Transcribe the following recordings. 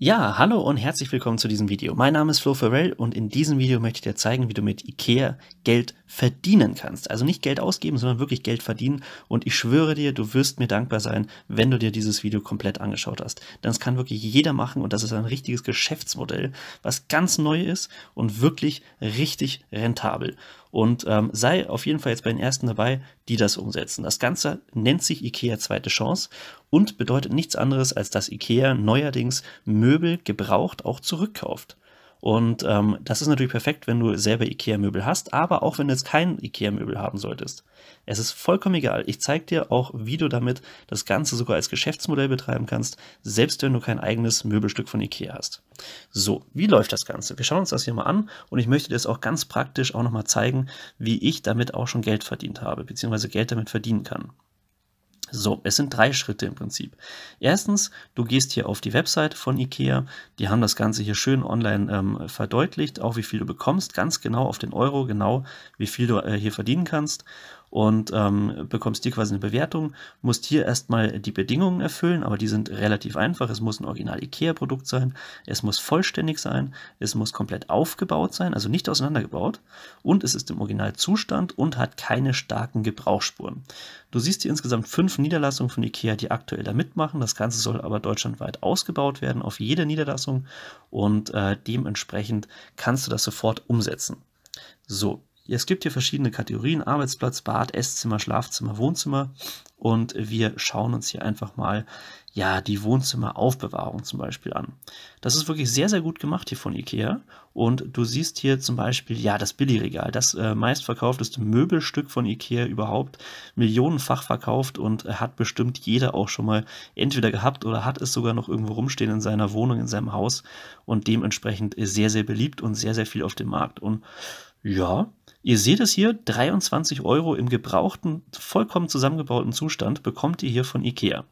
Ja, hallo und herzlich willkommen zu diesem Video. Mein Name ist Flo Ferrell und in diesem Video möchte ich dir zeigen, wie du mit Ikea Geld verdienen kannst. Also nicht Geld ausgeben, sondern wirklich Geld verdienen. Und ich schwöre dir, du wirst mir dankbar sein, wenn du dir dieses Video komplett angeschaut hast. Denn es kann wirklich jeder machen und das ist ein richtiges Geschäftsmodell, was ganz neu ist und wirklich richtig rentabel und ähm, sei auf jeden Fall jetzt bei den ersten dabei, die das umsetzen. Das Ganze nennt sich IKEA Zweite Chance und bedeutet nichts anderes, als dass IKEA neuerdings Möbel gebraucht auch zurückkauft. Und ähm, das ist natürlich perfekt, wenn du selber IKEA-Möbel hast, aber auch wenn du jetzt kein IKEA-Möbel haben solltest. Es ist vollkommen egal. Ich zeige dir auch, wie du damit das Ganze sogar als Geschäftsmodell betreiben kannst, selbst wenn du kein eigenes Möbelstück von IKEA hast. So, wie läuft das Ganze? Wir schauen uns das hier mal an und ich möchte dir das auch ganz praktisch auch nochmal zeigen, wie ich damit auch schon Geld verdient habe, beziehungsweise Geld damit verdienen kann. So, es sind drei Schritte im Prinzip. Erstens, du gehst hier auf die Website von IKEA. Die haben das Ganze hier schön online ähm, verdeutlicht, auch wie viel du bekommst, ganz genau auf den Euro, genau wie viel du äh, hier verdienen kannst und ähm, bekommst hier quasi eine Bewertung, musst hier erstmal die Bedingungen erfüllen, aber die sind relativ einfach. Es muss ein original IKEA-Produkt sein, es muss vollständig sein, es muss komplett aufgebaut sein, also nicht auseinandergebaut und es ist im Originalzustand und hat keine starken Gebrauchsspuren. Du siehst hier insgesamt fünf Niederlassungen von IKEA, die aktuell da mitmachen. Das Ganze soll aber deutschlandweit ausgebaut werden auf jede Niederlassung und äh, dementsprechend kannst du das sofort umsetzen. So, es gibt hier verschiedene Kategorien, Arbeitsplatz, Bad, Esszimmer, Schlafzimmer, Wohnzimmer und wir schauen uns hier einfach mal ja, die Wohnzimmeraufbewahrung zum Beispiel an. Das ist wirklich sehr, sehr gut gemacht hier von Ikea und du siehst hier zum Beispiel, ja, das Billigregal, das äh, meistverkaufteste Möbelstück von Ikea überhaupt, millionenfach verkauft und äh, hat bestimmt jeder auch schon mal entweder gehabt oder hat es sogar noch irgendwo rumstehen in seiner Wohnung, in seinem Haus und dementsprechend sehr, sehr beliebt und sehr, sehr viel auf dem Markt und ja, ihr seht es hier, 23 Euro im gebrauchten, vollkommen zusammengebauten Zustand bekommt ihr hier von Ikea.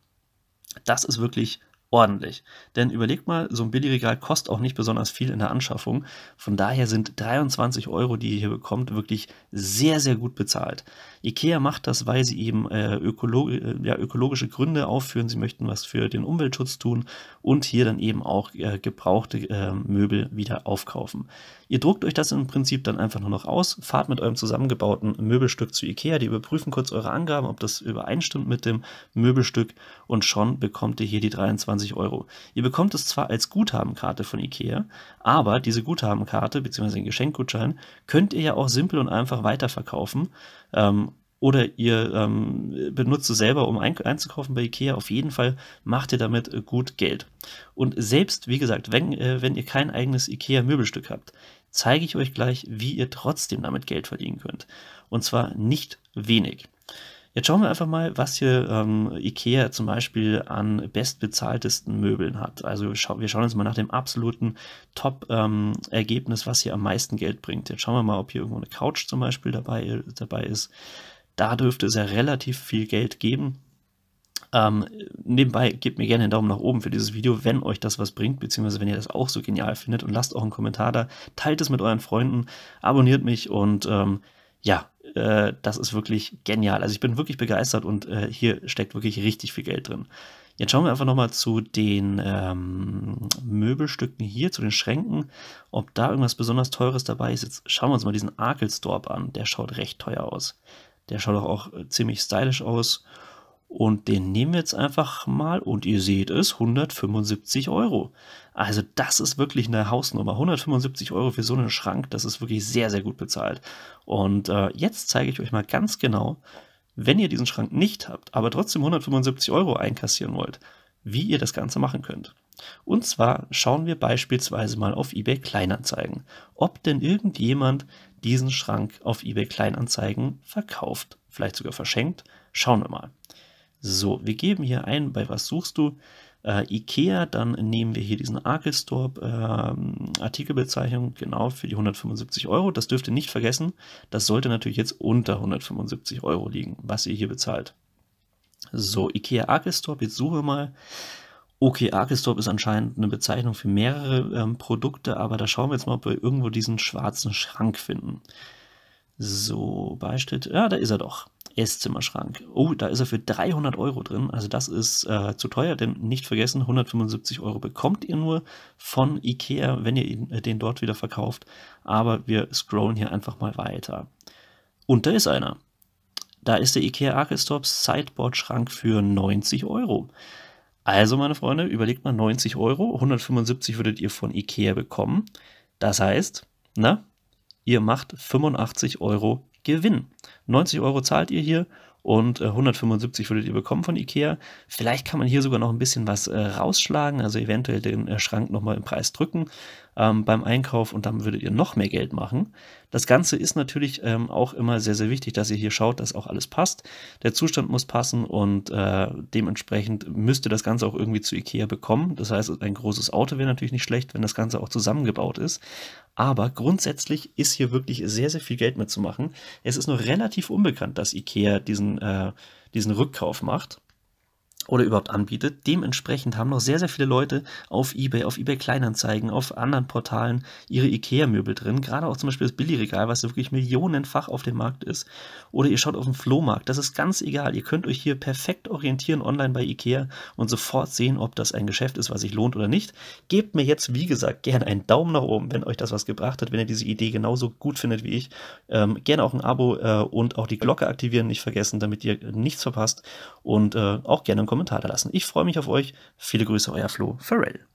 Das ist wirklich ordentlich. Denn überlegt mal, so ein Billigregal kostet auch nicht besonders viel in der Anschaffung. Von daher sind 23 Euro, die ihr hier bekommt, wirklich sehr, sehr gut bezahlt. IKEA macht das, weil sie eben äh, ökolo äh, ja, ökologische Gründe aufführen. Sie möchten was für den Umweltschutz tun und hier dann eben auch äh, gebrauchte äh, Möbel wieder aufkaufen. Ihr druckt euch das im Prinzip dann einfach nur noch aus, fahrt mit eurem zusammengebauten Möbelstück zu IKEA, die überprüfen kurz eure Angaben, ob das übereinstimmt mit dem Möbelstück und schon bekommt ihr hier die 23 29 Euro. Ihr bekommt es zwar als Guthabenkarte von IKEA, aber diese Guthabenkarte bzw. den Geschenkgutschein könnt ihr ja auch simpel und einfach weiterverkaufen. Ähm, oder ihr ähm, benutzt es selber, um ein einzukaufen bei Ikea, auf jeden Fall macht ihr damit gut Geld. Und selbst, wie gesagt, wenn, äh, wenn ihr kein eigenes Ikea-Möbelstück habt, zeige ich euch gleich, wie ihr trotzdem damit Geld verdienen könnt. Und zwar nicht wenig. Jetzt schauen wir einfach mal, was hier ähm, IKEA zum Beispiel an bestbezahltesten Möbeln hat. Also scha wir schauen uns mal nach dem absoluten Top-Ergebnis, ähm, was hier am meisten Geld bringt. Jetzt schauen wir mal, ob hier irgendwo eine Couch zum Beispiel dabei, dabei ist. Da dürfte es ja relativ viel Geld geben. Ähm, nebenbei gebt mir gerne einen Daumen nach oben für dieses Video, wenn euch das was bringt, beziehungsweise wenn ihr das auch so genial findet und lasst auch einen Kommentar da, teilt es mit euren Freunden, abonniert mich und ähm, ja, äh, das ist wirklich genial. Also ich bin wirklich begeistert und äh, hier steckt wirklich richtig viel Geld drin. Jetzt schauen wir einfach nochmal zu den ähm, Möbelstücken hier, zu den Schränken, ob da irgendwas besonders Teures dabei ist. Jetzt schauen wir uns mal diesen Arkelsdorp an. Der schaut recht teuer aus. Der schaut auch, auch äh, ziemlich stylisch aus. Und den nehmen wir jetzt einfach mal und ihr seht es, 175 Euro. Also das ist wirklich eine Hausnummer. 175 Euro für so einen Schrank, das ist wirklich sehr, sehr gut bezahlt. Und äh, jetzt zeige ich euch mal ganz genau, wenn ihr diesen Schrank nicht habt, aber trotzdem 175 Euro einkassieren wollt, wie ihr das Ganze machen könnt. Und zwar schauen wir beispielsweise mal auf eBay Kleinanzeigen, ob denn irgendjemand diesen Schrank auf eBay Kleinanzeigen verkauft, vielleicht sogar verschenkt. Schauen wir mal. So, wir geben hier ein, bei was suchst du? Äh, IKEA, dann nehmen wir hier diesen Arkelstorp äh, Artikelbezeichnung, genau, für die 175 Euro. Das dürft ihr nicht vergessen. Das sollte natürlich jetzt unter 175 Euro liegen, was ihr hier bezahlt. So, IKEA Arkelstorp, jetzt suchen wir mal. Okay, Arkelstorp ist anscheinend eine Bezeichnung für mehrere ähm, Produkte, aber da schauen wir jetzt mal, ob wir irgendwo diesen schwarzen Schrank finden. So, Beistritt, ja, da ist er doch. Esszimmerschrank. Oh, da ist er für 300 Euro drin. Also das ist äh, zu teuer, denn nicht vergessen, 175 Euro bekommt ihr nur von Ikea, wenn ihr ihn, äh, den dort wieder verkauft. Aber wir scrollen hier einfach mal weiter. Und da ist einer. Da ist der Ikea Arkestop Sideboard-Schrank für 90 Euro. Also meine Freunde, überlegt mal 90 Euro. 175 würdet ihr von Ikea bekommen. Das heißt, na, ihr macht 85 Euro Gewinn. 90 Euro zahlt ihr hier und 175 äh, würdet ihr bekommen von Ikea. Vielleicht kann man hier sogar noch ein bisschen was äh, rausschlagen, also eventuell den äh, Schrank nochmal im Preis drücken ähm, beim Einkauf und dann würdet ihr noch mehr Geld machen. Das Ganze ist natürlich ähm, auch immer sehr, sehr wichtig, dass ihr hier schaut, dass auch alles passt. Der Zustand muss passen und äh, dementsprechend müsst ihr das Ganze auch irgendwie zu Ikea bekommen. Das heißt, ein großes Auto wäre natürlich nicht schlecht, wenn das Ganze auch zusammengebaut ist. Aber grundsätzlich ist hier wirklich sehr, sehr viel Geld mitzumachen. Es ist nur relativ unbekannt, dass Ikea diesen, äh, diesen Rückkauf macht oder überhaupt anbietet. Dementsprechend haben noch sehr, sehr viele Leute auf Ebay, auf Ebay Kleinanzeigen, auf anderen Portalen ihre Ikea-Möbel drin. Gerade auch zum Beispiel das Billigregal, was wirklich millionenfach auf dem Markt ist. Oder ihr schaut auf den Flohmarkt. Das ist ganz egal. Ihr könnt euch hier perfekt orientieren online bei Ikea und sofort sehen, ob das ein Geschäft ist, was sich lohnt oder nicht. Gebt mir jetzt, wie gesagt, gerne einen Daumen nach oben, wenn euch das was gebracht hat, wenn ihr diese Idee genauso gut findet wie ich. Ähm, gerne auch ein Abo äh, und auch die Glocke aktivieren, nicht vergessen, damit ihr nichts verpasst. Und äh, auch gerne einen Kommentar Kommentar da lassen. Ich freue mich auf euch. Viele Grüße, euer Flo Farrell.